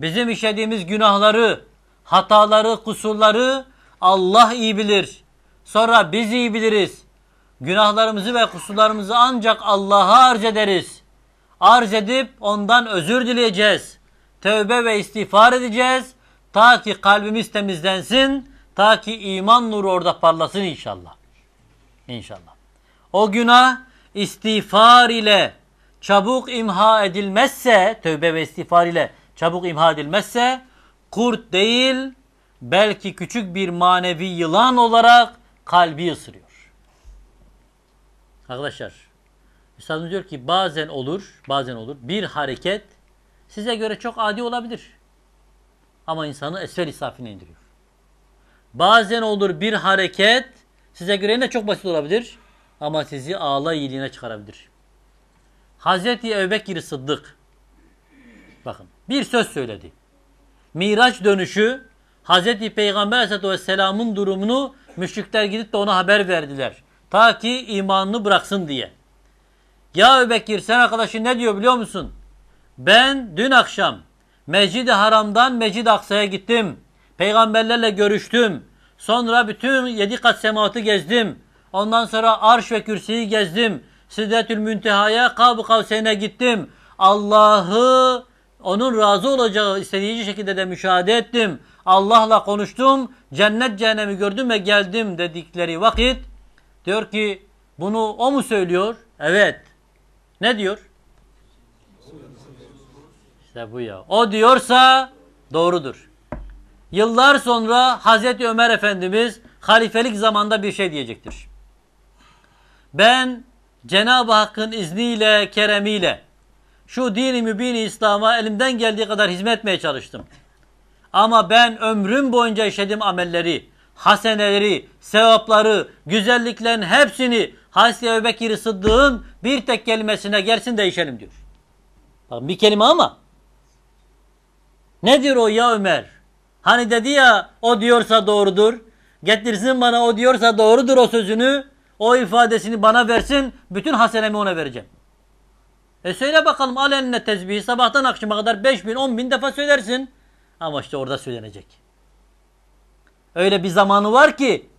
Bizim işlediğimiz günahları, hataları, kusurları Allah iyi bilir. Sonra biz iyi biliriz. Günahlarımızı ve kusurlarımızı ancak Allah'a arz ederiz. Arz edip ondan özür dileyeceğiz. Tövbe ve istiğfar edeceğiz. Ta ki kalbimiz temizlensin, Ta ki iman nuru orada parlasın inşallah. İnşallah. O günah istiğfar ile çabuk imha edilmezse, tövbe ve istiğfar ile çabuk imha edilmezse, kurt değil, belki küçük bir manevi yılan olarak kalbi ısırıyor. Arkadaşlar, Üstadımız diyor ki bazen olur, bazen olur bir hareket size göre çok adi olabilir. Ama insanı esfer isafine indiriyor. Bazen olur bir hareket size göre ne çok basit olabilir ama sizi ağla iyiliğine çıkarabilir. Hazreti Ebubekir Sıddık bakın bir söz söyledi. Miraç dönüşü Hazreti Peygamber Aleyhisselatü Vesselam'ın durumunu müşrikler gidip de ona haber verdiler. Ta ki imanını bıraksın diye. Ya Öbekir sen arkadaşın ne diyor biliyor musun? Ben dün akşam Mecid-i Haram'dan Mecid-i Aksa'ya gittim. Peygamberlerle görüştüm. Sonra bütün yedi kat sematı gezdim. Ondan sonra arş ve kürsüyü gezdim. Sidretül Münteha'ya, Kab-ı Kavseyn'e gittim. Allah'ı onun razı olacağı istediği şekilde de müşahede ettim. Allah'la konuştum, cennet cehennemi gördüm ve geldim dedikleri vakit diyor ki bunu o mu söylüyor? Evet. Ne diyor? İşte bu ya. O diyorsa doğrudur. Yıllar sonra Hazreti Ömer Efendimiz halifelik zamanda bir şey diyecektir. Ben Cenab-ı Hakk'ın izniyle, keremiyle şu dini mübini İslam'a elimden geldiği kadar hizmet etmeye çalıştım. Ama ben ömrüm boyunca işlediğim amelleri, haseneleri, sevapları, güzelliklerin hepsini Hazreti Ebu Bekir Sıddık'ın bir tek kelimesine gelsin değişelim diyor. Bak bir kelime ama. Nedir o ya Ömer? Hani dedi ya o diyorsa doğrudur. Getirsin bana o diyorsa doğrudur o sözünü. O ifadesini bana versin. Bütün hasenemi ona vereceğim. E söyle bakalım alenine tesbihi sabahtan akşama kadar 5 bin 10 bin defa söylersin. Ama işte orada söylenecek. Öyle bir zamanı var ki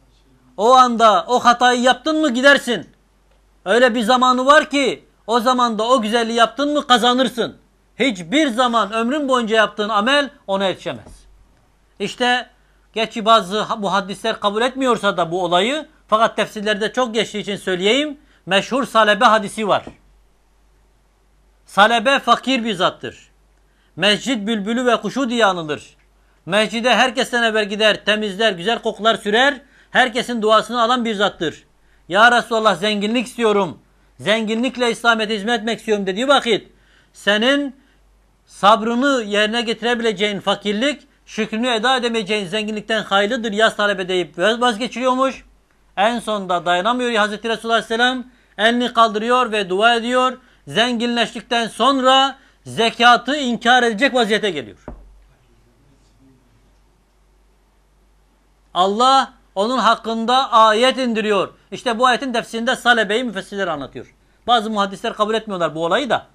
o anda o hatayı yaptın mı gidersin. Öyle bir zamanı var ki o zaman da o güzelliği yaptın mı kazanırsın. Hiçbir zaman ömrün boyunca yaptığın amel ona yetişemez. İşte geçi bazı bu hadisler kabul etmiyorsa da bu olayı fakat tefsirlerde çok geçtiği için söyleyeyim. Meşhur salebe hadisi var. Salebe fakir bir zattır. Mescid bülbülü ve kuşu diye anılır. Mescide herkesten haber gider, temizler, güzel kokular sürer. Herkesin duasını alan bir zattır. Ya Resulallah zenginlik istiyorum. Zenginlikle İslamiyet'e hizmet etmek istiyorum dediği vakit senin sabrını yerine getirebileceğin fakirlik şükrünü eda edemeyeceğin zenginlikten hayırlıdır yaz talep edeyip vazgeçiriyormuş. En sonunda dayanamıyor Hazreti Resulullah Aleyhisselam elini kaldırıyor ve dua ediyor. Zenginleştikten sonra zekatı inkar edecek vaziyete geliyor. Allah onun hakkında ayet indiriyor. İşte bu ayetin tefsirinde Salebe'yi müfessirler anlatıyor. Bazı muhaddisler kabul etmiyorlar bu olayı da.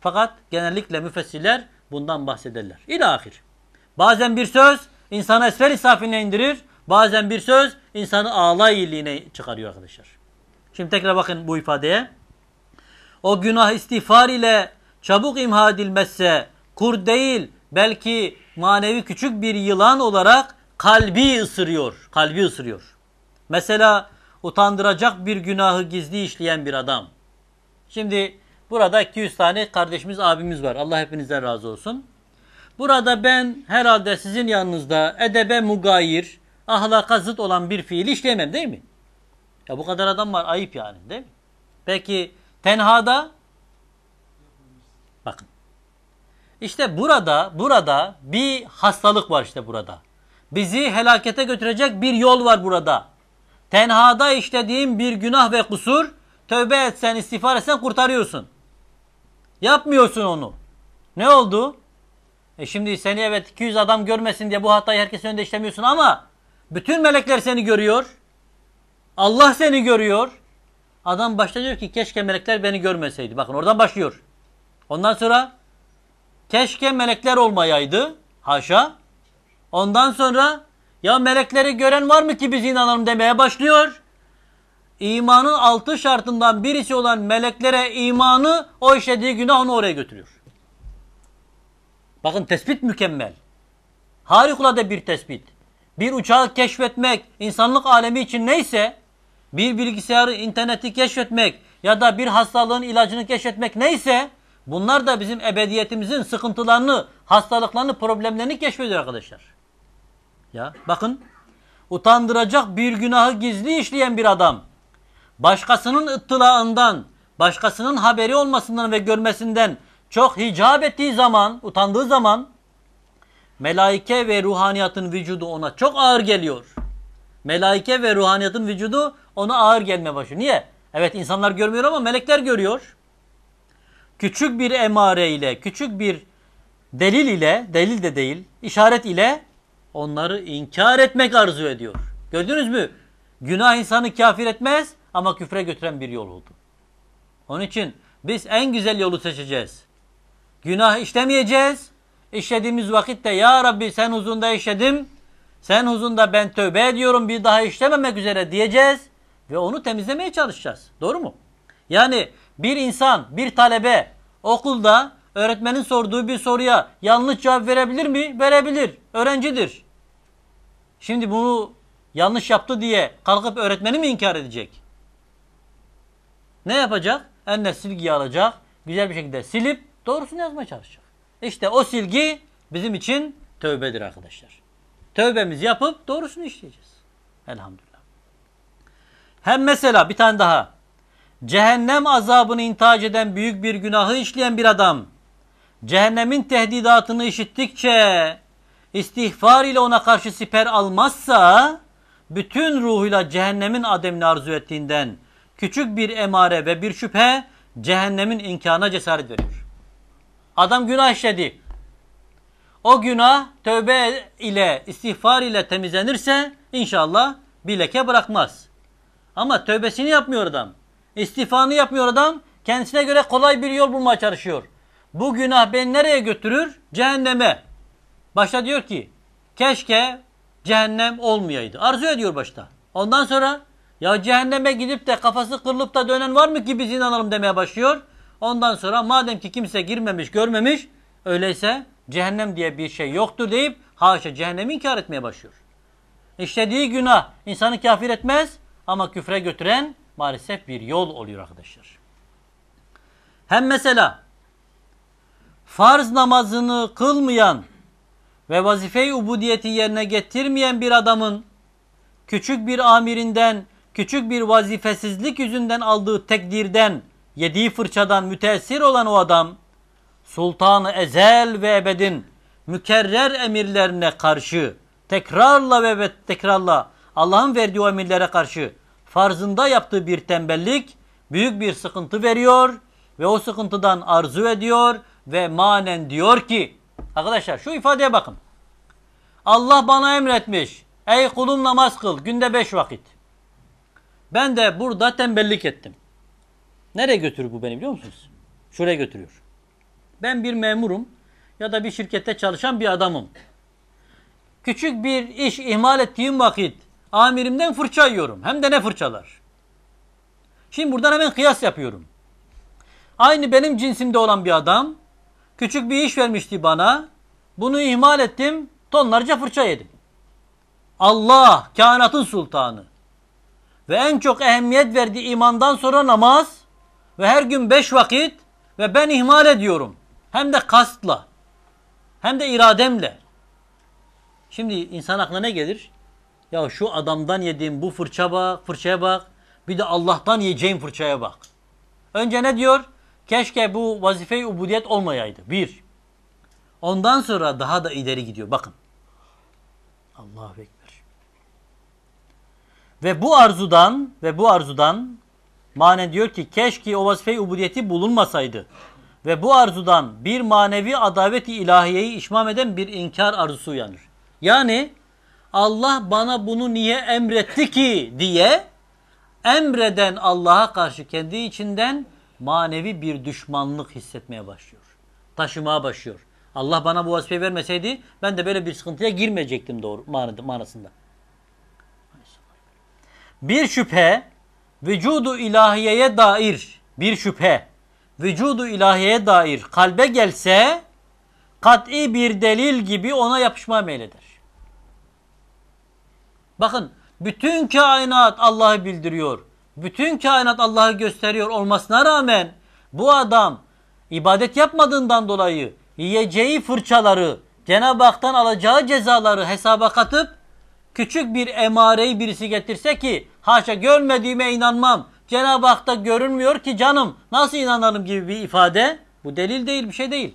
Fakat genellikle müfessirler bundan bahsederler. İlahir. Bazen bir söz insanı esfer isafine indirir. Bazen bir söz insanı ağlay iyiliğine çıkarıyor arkadaşlar. Şimdi tekrar bakın bu ifadeye. O günah istiğfar ile çabuk imha edilmezse kur değil belki manevi küçük bir yılan olarak kalbi ısırıyor. Kalbi ısırıyor. Mesela utandıracak bir günahı gizli işleyen bir adam. Şimdi burada 200 tane kardeşimiz abimiz var. Allah hepinizden razı olsun. Burada ben herhalde sizin yanınızda edebe mugayir, ahlaka zıt olan bir fiili işleyemem değil mi? Ya bu kadar adam var ayıp yani değil mi? Peki tenhada bakın. İşte burada burada bir hastalık var işte burada. Bizi helakete götürecek bir yol var burada. Tenhada işlediğin bir günah ve kusur tövbe etsen istiğfar etsen kurtarıyorsun. Yapmıyorsun onu. Ne oldu? E şimdi seni evet 200 adam görmesin diye bu hatayı herkes önünde işlemiyorsun ama bütün melekler seni görüyor. Allah seni görüyor. Adam başta diyor ki keşke melekler beni görmeseydi. Bakın oradan başlıyor. Ondan sonra keşke melekler olmayaydı. Haşa. Ondan sonra ya melekleri gören var mı ki biz inanalım demeye başlıyor. İmanın altı şartından birisi olan meleklere imanı o işlediği günah onu oraya götürüyor. Bakın tespit mükemmel. Harikulade bir tespit. Bir uçağı keşfetmek insanlık alemi için neyse, bir bilgisayarı, interneti keşfetmek ya da bir hastalığın ilacını keşfetmek neyse, bunlar da bizim ebediyetimizin sıkıntılarını, hastalıklarını, problemlerini keşfediyor arkadaşlar. Ya bakın, utandıracak bir günahı gizli işleyen bir adam, başkasının ıttılağından, başkasının haberi olmasından ve görmesinden çok hicap ettiği zaman, utandığı zaman melaike ve ruhaniyatın vücudu ona çok ağır geliyor. Melaike ve ruhaniyatın vücudu ona ağır gelme başlıyor. Niye? Evet insanlar görmüyor ama melekler görüyor. Küçük bir emare ile, küçük bir delil ile, delil de değil, işaret ile onları inkar etmek arzu ediyor. Gördünüz mü? Günah insanı kafir etmez ama küfre götüren bir yol oldu. Onun için biz en güzel yolu seçeceğiz. Günah işlemeyeceğiz. İşlediğimiz vakitte ya Rabbi sen huzunda işledim. Sen huzunda ben tövbe ediyorum bir daha işlememek üzere diyeceğiz. Ve onu temizlemeye çalışacağız. Doğru mu? Yani bir insan, bir talebe okulda öğretmenin sorduğu bir soruya yanlış cevap verebilir mi? Verebilir. Öğrencidir. Şimdi bunu yanlış yaptı diye kalkıp öğretmeni mi inkar edecek? Ne yapacak? Eline silgiyi alacak. Güzel bir şekilde silip Doğrusunu yazmaya çalışacak. İşte o silgi bizim için tövbedir arkadaşlar. Tövbemizi yapıp doğrusunu işleyeceğiz. Elhamdülillah. Hem mesela bir tane daha. Cehennem azabını intihac eden büyük bir günahı işleyen bir adam cehennemin tehdidatını işittikçe istiğfar ile ona karşı siper almazsa bütün ruhuyla cehennemin ademini arzu ettiğinden küçük bir emare ve bir şüphe cehennemin inkana cesaret veriyor. Adam günah işledi. O günah tövbe ile, istiğfar ile temizlenirse inşallah bir leke bırakmaz. Ama tövbesini yapmıyor adam. İstifanı yapmıyor adam. Kendisine göre kolay bir yol bulmaya çalışıyor. Bu günah beni nereye götürür? Cehenneme. Başta diyor ki keşke cehennem olmayaydı. Arzu ediyor başta. Ondan sonra ya cehenneme gidip de kafası kırılıp da dönen var mı ki biz inanalım demeye başlıyor. Ondan sonra madem ki kimse girmemiş görmemiş öyleyse cehennem diye bir şey yoktur deyip haşa cehennemi inkar etmeye başlıyor. İşlediği günah insanı kafir etmez ama küfre götüren maalesef bir yol oluyor arkadaşlar. Hem mesela farz namazını kılmayan ve vazife-i ubudiyeti yerine getirmeyen bir adamın küçük bir amirinden, küçük bir vazifesizlik yüzünden aldığı tekdirden yediği fırçadan müteessir olan o adam sultanı ezel ve ebedin mükerrer emirlerine karşı tekrarla ve tekrarla Allah'ın verdiği o emirlere karşı farzında yaptığı bir tembellik büyük bir sıkıntı veriyor ve o sıkıntıdan arzu ediyor ve manen diyor ki arkadaşlar şu ifadeye bakın. Allah bana emretmiş. Ey kulum namaz kıl günde beş vakit. Ben de burada tembellik ettim. Nereye götürür bu beni biliyor musunuz? Şuraya götürüyor. Ben bir memurum ya da bir şirkette çalışan bir adamım. Küçük bir iş ihmal ettiğim vakit amirimden fırça yiyorum. Hem de ne fırçalar. Şimdi buradan hemen kıyas yapıyorum. Aynı benim cinsimde olan bir adam küçük bir iş vermişti bana. Bunu ihmal ettim. Tonlarca fırça yedim. Allah kainatın sultanı ve en çok ehemmiyet verdiği imandan sonra namaz ve her gün beş vakit ve ben ihmal ediyorum. Hem de kastla hem de irademle. Şimdi insan aklına ne gelir? Ya şu adamdan yediğim bu fırça bak, fırçaya bak. Bir de Allah'tan yiyeceğim fırçaya bak. Önce ne diyor? Keşke bu vazife-i ubudiyet olmayaydı. Bir. Ondan sonra daha da ileri gidiyor. Bakın. Allah bekler. Ve bu arzudan ve bu arzudan Mane diyor ki keşke o vazife ubudiyeti bulunmasaydı ve bu arzudan bir manevi adaveti ilahiyeyi işmam eden bir inkar arzusu uyanır. Yani Allah bana bunu niye emretti ki diye emreden Allah'a karşı kendi içinden manevi bir düşmanlık hissetmeye başlıyor. Taşımaya başlıyor. Allah bana bu vazifeyi vermeseydi ben de böyle bir sıkıntıya girmeyecektim doğru manasında. Bir şüphe vücudu ilahiyeye dair bir şüphe, vücudu ilahiyeye dair kalbe gelse kat'i bir delil gibi ona yapışma meyleder. Bakın bütün kainat Allah'ı bildiriyor. Bütün kainat Allah'ı gösteriyor olmasına rağmen bu adam ibadet yapmadığından dolayı yiyeceği fırçaları, Cenab-ı Hak'tan alacağı cezaları hesaba katıp küçük bir emareyi birisi getirse ki haşa görmediğime inanmam. Cenab-ı Hak'ta görünmüyor ki canım nasıl inanalım gibi bir ifade bu delil değil bir şey değil.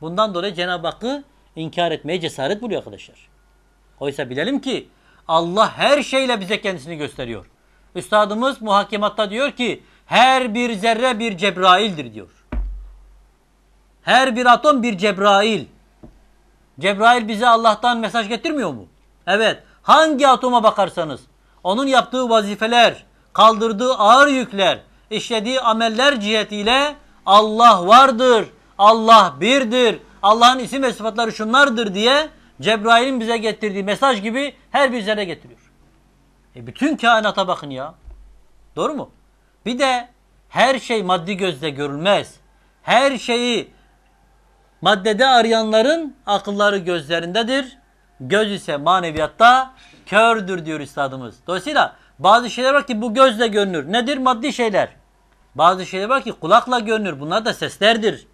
Bundan dolayı Cenab-ı Hakk'ı inkar etmeye cesaret buluyor arkadaşlar. Oysa bilelim ki Allah her şeyle bize kendisini gösteriyor. Üstadımız muhakematta diyor ki her bir zerre bir Cebrail'dir diyor. Her bir atom bir Cebrail. Cebrail bize Allah'tan mesaj getirmiyor mu? Evet. Hangi atoma bakarsanız onun yaptığı vazifeler, kaldırdığı ağır yükler, işlediği ameller cihetiyle Allah vardır, Allah birdir, Allah'ın isim ve sıfatları şunlardır diye Cebrail'in bize getirdiği mesaj gibi her bizlere getiriyor. E bütün kainata bakın ya. Doğru mu? Bir de her şey maddi gözle görülmez. Her şeyi maddede arayanların akılları gözlerindedir. Göz ise maneviyatta kördür diyor üstadımız. Dolayısıyla bazı şeyler var ki bu gözle görünür. Nedir? Maddi şeyler. Bazı şeyler var ki kulakla görünür. Bunlar da seslerdir.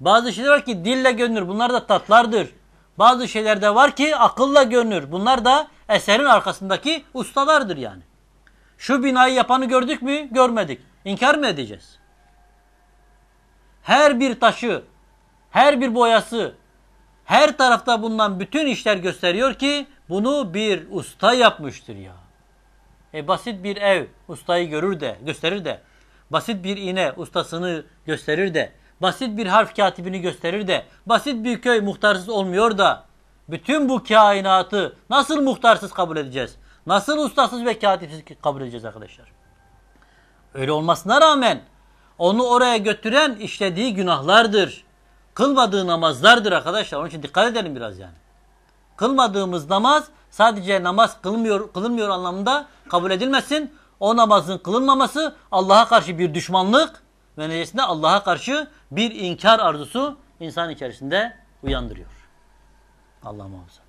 Bazı şeyler var ki dille görünür. Bunlar da tatlardır. Bazı şeyler de var ki akılla görünür. Bunlar da eserin arkasındaki ustalardır yani. Şu binayı yapanı gördük mü? Görmedik. İnkar mı edeceğiz? Her bir taşı, her bir boyası, her tarafta bulunan bütün işler gösteriyor ki bunu bir usta yapmıştır ya. E basit bir ev ustayı görür de, gösterir de. Basit bir iğne ustasını gösterir de. Basit bir harf katibini gösterir de. Basit bir köy muhtarsız olmuyor da. Bütün bu kainatı nasıl muhtarsız kabul edeceğiz? Nasıl ustasız ve katipsiz kabul edeceğiz arkadaşlar? Öyle olmasına rağmen onu oraya götüren işlediği günahlardır kılmadığı namazlardır arkadaşlar. Onun için dikkat edelim biraz yani. Kılmadığımız namaz sadece namaz kılmıyor, kılınmıyor anlamında kabul edilmesin. O namazın kılınmaması Allah'a karşı bir düşmanlık ve necesinde Allah'a karşı bir inkar arzusu insan içerisinde uyandırıyor. Allah muhafaza.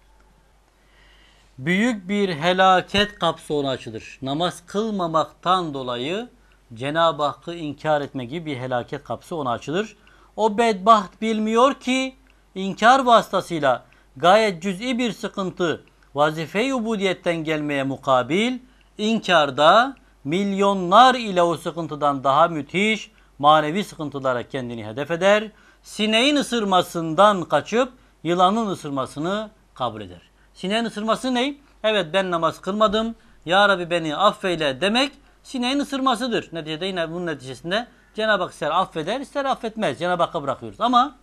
Büyük bir helaket kapsonu açılır. Namaz kılmamaktan dolayı Cenab-ı Hakk'ı inkar etme gibi bir helaket kapısı ona açılır. O bedbaht bilmiyor ki inkar vasıtasıyla gayet cüz'i bir sıkıntı vazife-i ubudiyetten gelmeye mukabil inkarda milyonlar ile o sıkıntıdan daha müthiş manevi sıkıntılara kendini hedef eder. Sineğin ısırmasından kaçıp yılanın ısırmasını kabul eder. Sineğin ısırması ne? Evet ben namaz kılmadım. Ya Rabbi beni affeyle demek sineğin ısırmasıdır. Neticede yine bunun neticesinde Cenab-ı Hak ister affeder ister affetmez. Cenab-ı Hakk'a bırakıyoruz. Ama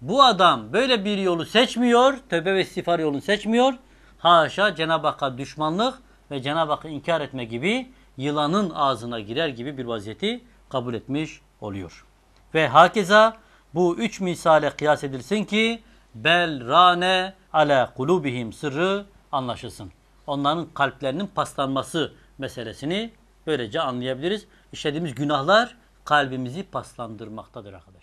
bu adam böyle bir yolu seçmiyor. Tövbe ve istiğfar yolunu seçmiyor. Haşa Cenab-ı Hakk'a düşmanlık ve Cenab-ı Hakk'ı inkar etme gibi yılanın ağzına girer gibi bir vaziyeti kabul etmiş oluyor. Ve hakeza bu üç misale kıyas edilsin ki bel rane ala kulubihim sırrı anlaşılsın. Onların kalplerinin paslanması meselesini böylece anlayabiliriz. İşlediğimiz günahlar kalbimizi paslandırmaktadır arkadaşlar.